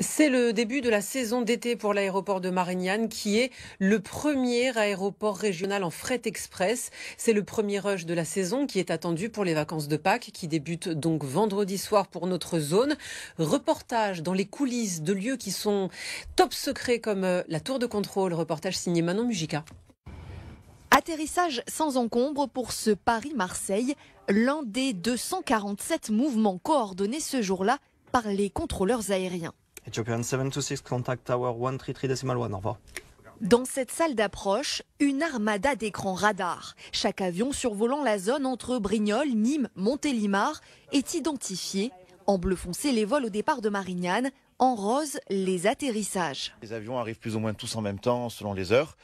C'est le début de la saison d'été pour l'aéroport de Marignane, qui est le premier aéroport régional en fret express. C'est le premier rush de la saison qui est attendu pour les vacances de Pâques, qui débutent donc vendredi soir pour notre zone. Reportage dans les coulisses de lieux qui sont top secrets comme euh, la tour de contrôle. Reportage signé Manon Mujica. Atterrissage sans encombre pour ce Paris-Marseille, l'un des 247 mouvements coordonnés ce jour-là par les contrôleurs aériens. Contact Tower Dans cette salle d'approche, une armada d'écrans radars. Chaque avion survolant la zone entre Brignoles, Nîmes, Montélimar est identifié. En bleu foncé, les vols au départ de Marignane. En rose, les atterrissages. Les avions arrivent plus ou moins tous en même temps selon les heures.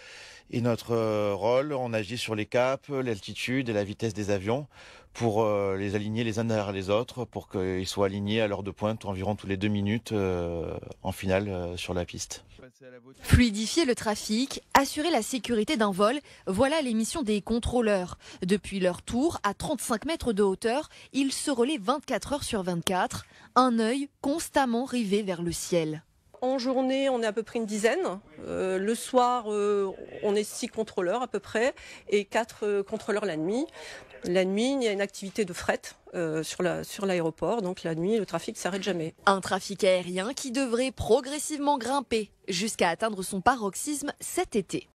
Et notre euh, rôle, on agit sur les caps, l'altitude et la vitesse des avions pour euh, les aligner les uns derrière les autres, pour qu'ils soient alignés à l'heure de pointe environ tous les deux minutes euh, en finale euh, sur la piste. Fluidifier le trafic, assurer la sécurité d'un vol, voilà l'émission des contrôleurs. Depuis leur tour, à 35 mètres de hauteur, ils se relaient 24 heures sur 24, un œil constamment rivé vers le ciel en journée, on est à peu près une dizaine. Euh, le soir, euh, on est six contrôleurs à peu près et quatre euh, contrôleurs la nuit. La nuit, il y a une activité de fret sur l'aéroport, donc la nuit, le trafic s'arrête jamais. Un trafic aérien qui devrait progressivement grimper jusqu'à atteindre son paroxysme cet été.